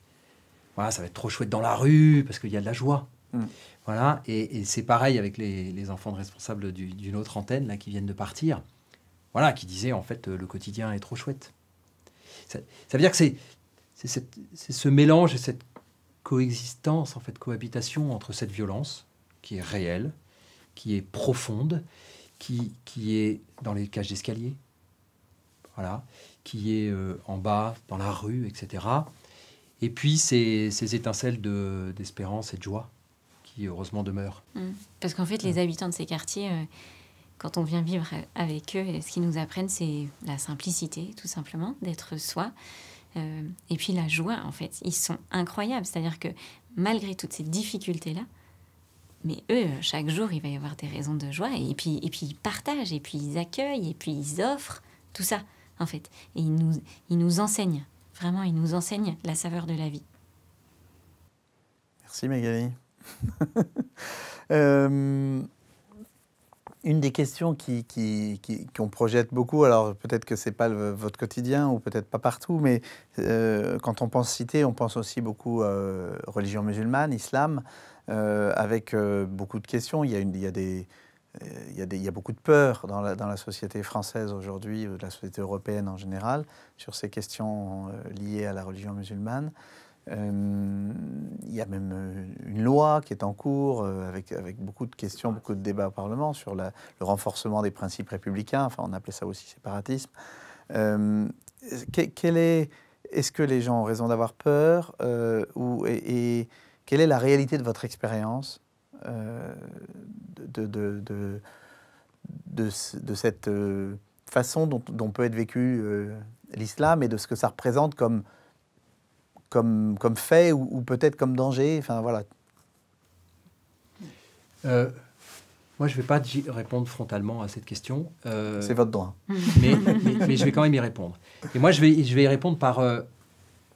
Voilà, ça va être trop chouette dans la rue parce qu'il y a de la joie. Mm. Voilà, et, c'est pareil avec les, les, enfants de responsables d'une autre antenne là, qui viennent de partir. Voilà, qui disaient en fait le quotidien est trop chouette. ça veut dire que c'est c'est ce mélange et cette coexistence, en fait, cohabitation entre cette violence qui est réelle, qui est profonde, qui, qui est dans les cages d'escalier, voilà, qui est euh, en bas, dans la rue, etc. Et puis ces, étincelles d'espérance et de joie qui heureusement demeurent. Mmh. Parce qu'en fait, les habitants de ces quartiers, euh, quand on vient vivre avec eux, euh, ce qu'ils nous apprennent, c'est la simplicité, tout simplement, d'être soi, euh, et puis la joie, en fait, ils sont incroyables. C'est-à-dire que malgré toutes ces difficultés-là, mais eux, chaque jour, il va y avoir des raisons de joie. Et puis, et puis ils partagent, et puis ils accueillent, et puis ils offrent tout ça, en fait. Et ils nous, ils nous enseignent, vraiment, ils nous enseignent la saveur de la vie. Merci Magali. euh... Une des questions qu'on qui, qui, projette beaucoup, alors peut-être que ce n'est pas votre quotidien ou peut-être pas partout, mais euh, quand on pense cité, on pense aussi beaucoup euh, religion musulmane, islam, euh, avec beaucoup de questions. Il y a, il y a des... Il y, a il y, a beaucoup de peur dans la, dans la société française aujourd'hui, ou de la société européenne en général, sur ces questions liées à la religion musulmane. Euh, il y a même euh, une loi qui est en cours euh, avec, avec beaucoup de questions, beaucoup de débats au Parlement sur le renforcement des principes républicains. Enfin, on appelait ça aussi séparatisme. quel est est-ce que les gens ont raison d'avoir peur ou, et, quelle est la réalité de votre expérience de, de, de, cette façon dont, dont, peut être vécu l'islam et de ce que ça représente comme comme, comme fait ou, peut-être comme danger Enfin, voilà. Euh, moi, je ne vais pas répondre frontalement à cette question. Euh, c'est votre droit. Mais, mais, je vais quand même y répondre. Et moi, je vais, je vais y répondre par euh,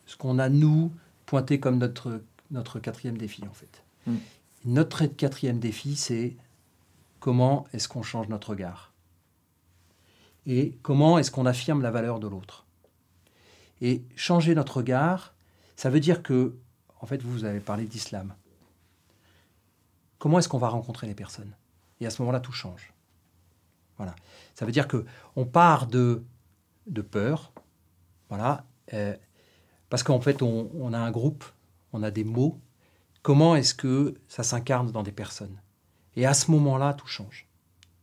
ce qu'on a, nous, pointé comme notre, notre quatrième défi, en fait. Hmm. Notre quatrième défi, c'est comment est-ce qu'on change notre regard Et comment est-ce qu'on affirme la valeur de l'autre Et changer notre regard, ça veut dire que, en fait, vous avez parlé d'islam. Comment est-ce qu'on va rencontrer les personnes Et à ce moment-là, tout change. Voilà. Ça veut dire que on part de, de peur, voilà, euh, parce qu'en fait, on, on, a un groupe, on a des mots. Comment est-ce que ça s'incarne dans des personnes Et à ce moment-là, tout change.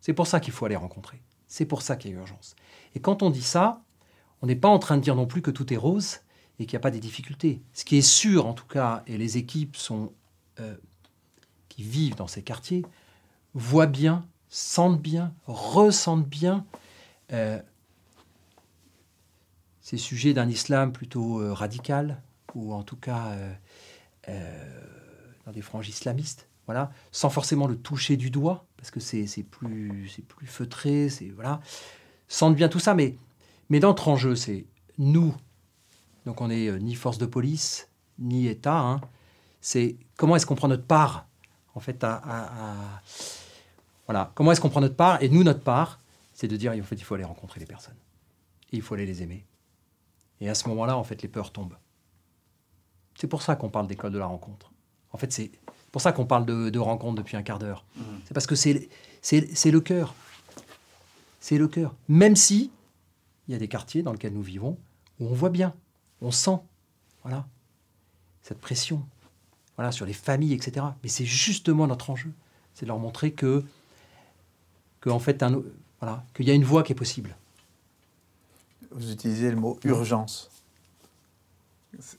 C'est pour ça qu'il faut aller rencontrer. C'est pour ça qu'il y a urgence. Et quand on dit ça, on n'est pas en train de dire non plus que tout est rose, et qu'il n'y a pas des difficultés. Ce qui est sûr, en tout cas, et les équipes sont, euh, qui vivent dans ces quartiers voient bien, sentent bien, ressentent bien euh, ces sujets d'un islam plutôt euh, radical, ou en tout cas dans des franges islamistes, voilà, sans forcément le toucher du doigt, parce que c'est plus, plus feutré, c'est voilà, sentent bien tout ça, mais, mais notre enjeu, c'est nous, donc on n'est euh, ni force de police, ni État. Hein. C'est comment est-ce qu'on prend notre part, en fait, à, Voilà, comment est-ce qu'on prend notre part Et nous, notre part, c'est de dire, en fait, il faut aller rencontrer les personnes. Et il faut aller les aimer. Et à ce moment-là, en fait, les peurs tombent. C'est pour ça qu'on parle d'école de la rencontre. En fait, c'est pour ça qu'on parle de, rencontre depuis un quart d'heure. Mmh. C'est parce que c'est le cœur. C'est le cœur. Même si il y a des quartiers dans lesquels nous vivons où on voit bien on sent, voilà, cette pression, voilà, sur les familles, etc. Mais c'est justement notre enjeu, c'est de leur montrer que, en fait, un, voilà, qu'il y a une voie qui est possible. Vous utilisez le mot urgence.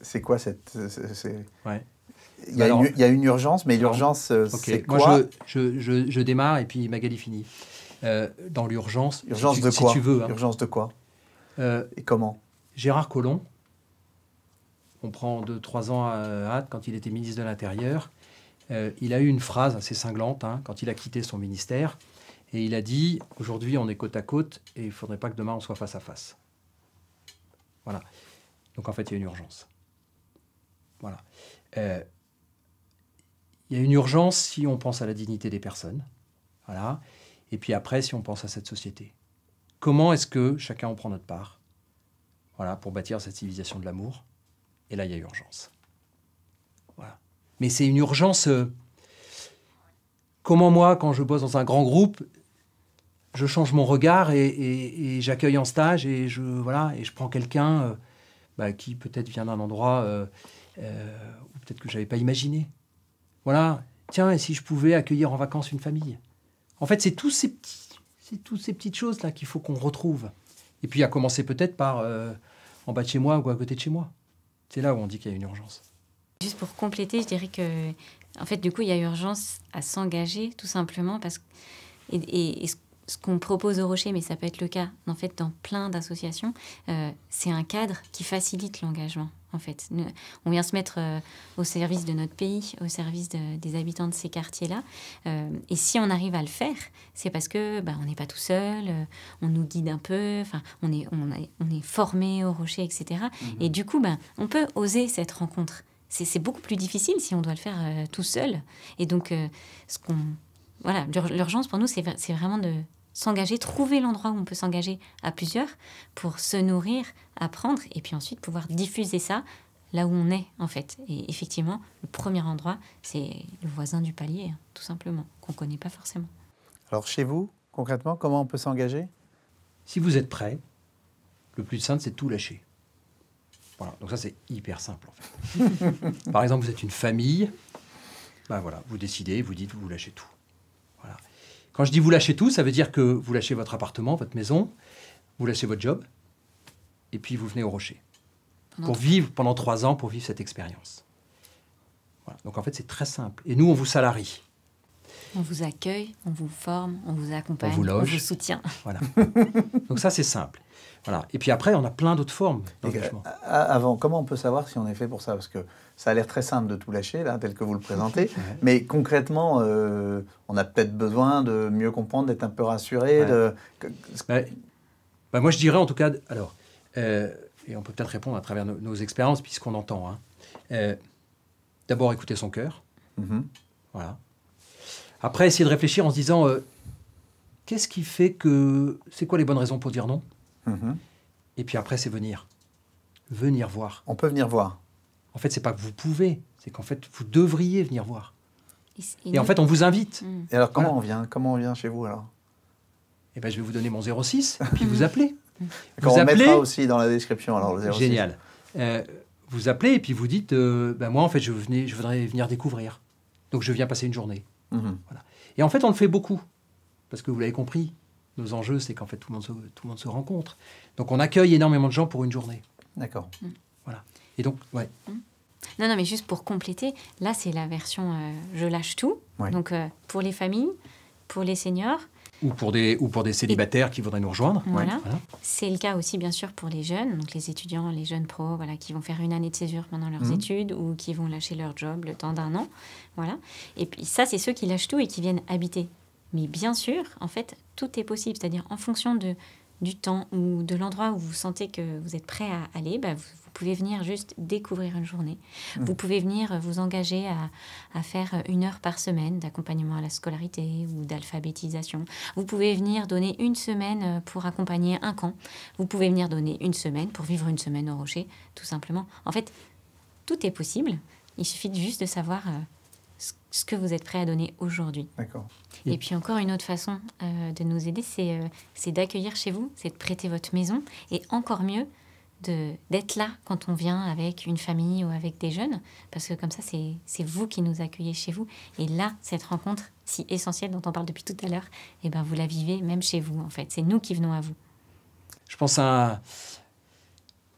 C'est quoi cette, Il y, a une, urgence, mais l'urgence, euh, c'est quoi Moi, je, je, démarre et puis Magali finit. Euh, dans l'urgence, urgence de quoi veux. Hein. Urgence de quoi euh, Et comment Gérard Collomb, on prend deux, trois ans à hâte, quand il était ministre de l'Intérieur, euh, il a eu une phrase assez cinglante hein, quand il a quitté son ministère. Et il a dit Aujourd'hui, on est côte à côte et il ne faudrait pas que demain, on soit face à face. Voilà. Donc en fait, il y a une urgence. Voilà. Euh, il y a une urgence si on pense à la dignité des personnes. Voilà. Et puis après, si on pense à cette société. Comment est-ce que chacun en prend notre part Voilà, pour bâtir cette civilisation de l'amour. Et là, il y a urgence. Mais c'est une urgence. Euh, comment moi, quand je bosse dans un grand groupe, je change mon regard et, j'accueille en stage et je voilà et je prends quelqu'un euh, bah, qui peut-être vient d'un endroit euh, euh où peut-être que n'avais pas imaginé. Voilà. Tiens, et si je pouvais accueillir en vacances une famille En fait, c'est tous ces petits, c'est toutes ces petites choses là qu'il faut qu'on retrouve. Et puis à commencer peut-être par en bas de chez moi ou à côté de chez moi. C'est là où on dit qu'il y a une urgence. Juste pour compléter, je dirais que, en fait, du coup, il y a urgence à s'engager, tout simplement, parce que. Et, ce, qu'on propose au Rocher, mais ça peut être le cas en fait dans plein d'associations, euh, c'est un cadre qui facilite l'engagement en fait. on vient se mettre euh, au service de notre pays, au service des habitants de ces quartiers-là. Euh, et si on arrive à le faire, c'est parce que bah, on n'est pas tout seul, euh, on nous guide un peu, enfin, on est, on est, formé au rocher, etc. Mhm. Et du coup, ben on peut oser cette rencontre. C'est beaucoup plus difficile si on doit le faire tout seul. Et donc, ce qu'on voilà, l'urgence pour nous, c'est vraiment de s'engager, trouver l'endroit où on peut s'engager à plusieurs pour se nourrir, apprendre et puis ensuite pouvoir diffuser ça là où on est en fait. Et effectivement, le premier endroit, c'est le voisin du palier, hein, tout simplement, qu'on ne connaît pas forcément. Alors chez vous, concrètement, comment on peut s'engager Si vous êtes prêt, le plus simple, c'est tout lâcher. Voilà, donc ça c'est hyper simple en fait. Par exemple, vous êtes une famille, ben voilà, vous décidez, vous dites, vous lâchez tout. Quand je dis vous lâchez tout, ça veut dire que vous lâchez votre appartement, votre maison, vous lâchez votre job, et puis vous venez au rocher. pour vivre pendant trois ans, pour vivre cette expérience. Donc en fait, c'est très simple. Et nous, on vous salarie. On vous accueille, on vous forme, on vous accompagne, on vous, soutient. Voilà. Donc ça, c'est simple. Voilà. Et puis après, on a plein d'autres formes d'engagement. Euh, avant, comment on peut savoir si on est fait pour ça Parce que ça a l'air très simple de tout lâcher, là, tel que vous le présentez. Mais concrètement, euh, on a peut-être besoin de mieux comprendre, d'être un peu rassuré. De... Bah, bah, moi, je dirais en tout cas, alors, euh, et on peut peut-être répondre à travers nos, expériences, puisqu'on entend. Hein. D'abord, écouter son cœur. Mm-hmm. Voilà. Après, essayer de réfléchir en se disant euh, qu'est-ce qui fait que. C'est quoi les bonnes raisons pour dire non mhm. Et puis après, c'est venir. Venir voir. On peut venir voir. En fait, c'est pas que vous pouvez, c'est qu'en fait, vous devriez venir voir. Et, en fait, on vous invite. Mm. Et alors, comment on vient Comment on vient chez vous alors Eh ben, je vais vous donner mon 06, et puis vous appelez. Mm. Vous on appelez... mettra aussi dans la description alors le 06. Génial. Euh, vous appelez et puis vous dites, euh, ben moi en fait, je venais, je voudrais venir découvrir. Donc je viens passer une journée. Mhm. Et en fait, on le fait beaucoup, parce que vous l'avez compris, nos enjeux, c'est qu'en fait, tout le, monde se, tout le monde se rencontre. Donc, on accueille énormément de gens pour une journée. D'accord. Mm. Voilà. Et donc, ouais. Mm. Non, non, mais juste pour compléter, là, c'est la version euh, je lâche tout. Donc, euh, pour les familles, pour les seniors, ou pour des, ou pour des célibataires qui voudraient nous rejoindre. Voilà. C'est le cas aussi, bien sûr, pour les jeunes, donc les étudiants, les jeunes pros, voilà, qui vont faire une année de césure pendant leurs mhm. études ou qui vont lâcher leur job le temps d'un an. Voilà. Et puis ça, c'est ceux qui lâchent tout et qui viennent habiter. Mais bien sûr, en fait, tout est possible, c'est-à-dire en fonction de, du temps ou de l'endroit où vous sentez que vous êtes prêt à aller, bah, vous vous pouvez venir juste découvrir une journée. Mmh. Vous pouvez venir vous engager à, faire une heure par semaine d'accompagnement à la scolarité ou d'alphabétisation. Vous pouvez venir donner une semaine pour accompagner un camp. Vous pouvez venir donner une semaine pour vivre une semaine au rocher, tout simplement. En fait, tout est possible. Il suffit juste de savoir euh, ce que vous êtes prêt à donner aujourd'hui. D'accord. Et puis encore une autre façon euh, de nous aider, euh, c'est d'accueillir chez vous, c'est de prêter votre maison et encore mieux, d'être là quand on vient avec une famille ou avec des jeunes, parce que comme ça, c'est vous qui nous accueillez chez vous. Et là, cette rencontre si essentielle dont on parle depuis tout à l'heure, eh ben, vous la vivez même chez vous, en fait. C'est nous qui venons à vous. Je pense à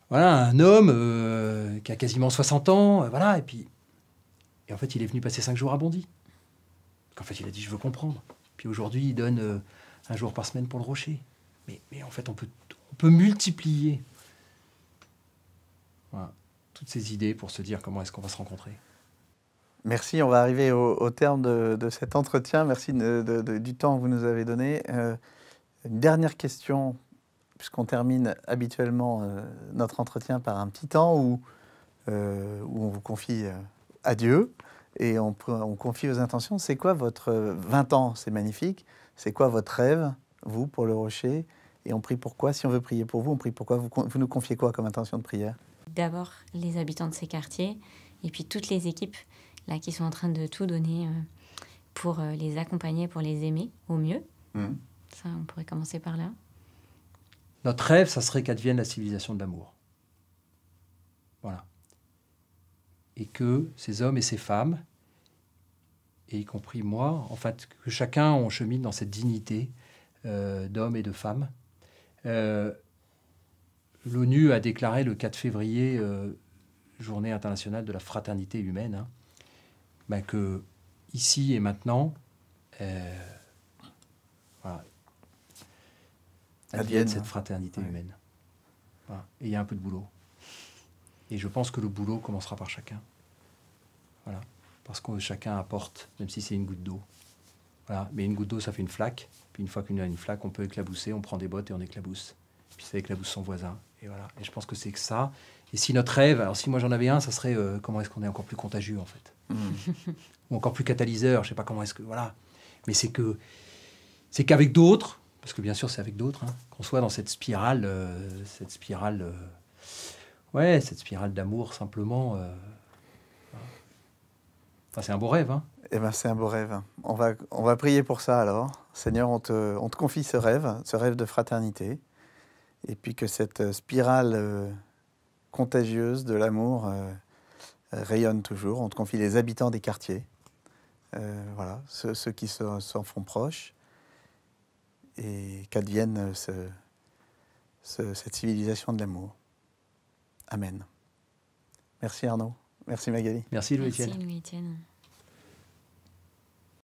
voilà, un homme euh, qui a quasiment 60 ans, euh, voilà, et puis... Et en fait, il est venu passer cinq jours à Bondy. En fait, il a dit, je veux comprendre. Puis aujourd'hui, il donne euh, un jour par semaine pour le rocher. Mais, mais en fait, on peut, on peut multiplier toutes ces idées pour se dire comment est-ce qu'on va se rencontrer. Merci, on va arriver au, terme de, cet entretien. Merci du temps que vous nous avez donné. Euh, une dernière question, puisqu'on termine habituellement euh, notre entretien par un petit temps où, euh, où on vous confie à Dieu et on, on confie aux intentions. C'est quoi votre 20 ans C'est magnifique. C'est quoi votre rêve, vous, pour le rocher Et on prie pourquoi Si on veut prier pour vous, on prie pourquoi vous nous confiez quoi comme intention de prière d'abord les habitants de ces quartiers et puis toutes les équipes là qui sont en train de tout donner euh, pour euh, les accompagner, pour les aimer au mieux. Mmh. Ça, on pourrait commencer par là. Notre rêve, ça serait qu'advienne la civilisation de l'amour. Voilà. Et que ces hommes et ces femmes, et y compris moi, en fait, que chacun on chemine dans cette dignité euh, d'homme et de femme. Euh, L'ONU a déclaré le 4 février euh, Journée internationale de la fraternité humaine, hein, bah, que ici et maintenant, euh, advienne cette fraternité humaine. Et il y a un peu de boulot. Et je pense que le boulot commencera par chacun. Voilà. Parce que chacun apporte, même si c'est une goutte d'eau. Voilà. Mais une goutte d'eau, ça fait une flaque. Puis une fois qu'on a une flaque, on peut éclabousser, on prend des bottes et on éclabousse. Puis ça éclabousse son voisin, et je pense que c'est que ça. Et si notre rêve, alors si moi j'en avais un, ça serait euh, comment est-ce qu'on est encore plus contagieux en fait, hmm. ou encore plus catalyseur. Je sais pas comment est-ce que voilà. Mais c'est que c'est qu'avec d'autres, parce que bien sûr c'est avec d'autres, hein, qu'on soit dans cette spirale, euh, cette spirale, euh, ouais, cette spirale d'amour simplement. Enfin, c'est un beau rêve. Hein. Eh ben, c'est un beau rêve. On va, on va prier pour ça alors. Seigneur, on te, on te confie ce rêve, ce rêve de fraternité et puis que cette euh, spirale euh, contagieuse de l'amour euh, rayonne toujours. On te confie les habitants des quartiers, voilà, ceux, qui s'en font proches, et qu'advienne cette civilisation de l'amour. Amen. Merci Arnaud. Merci Magali. Merci louis Merci Louis-Étienne.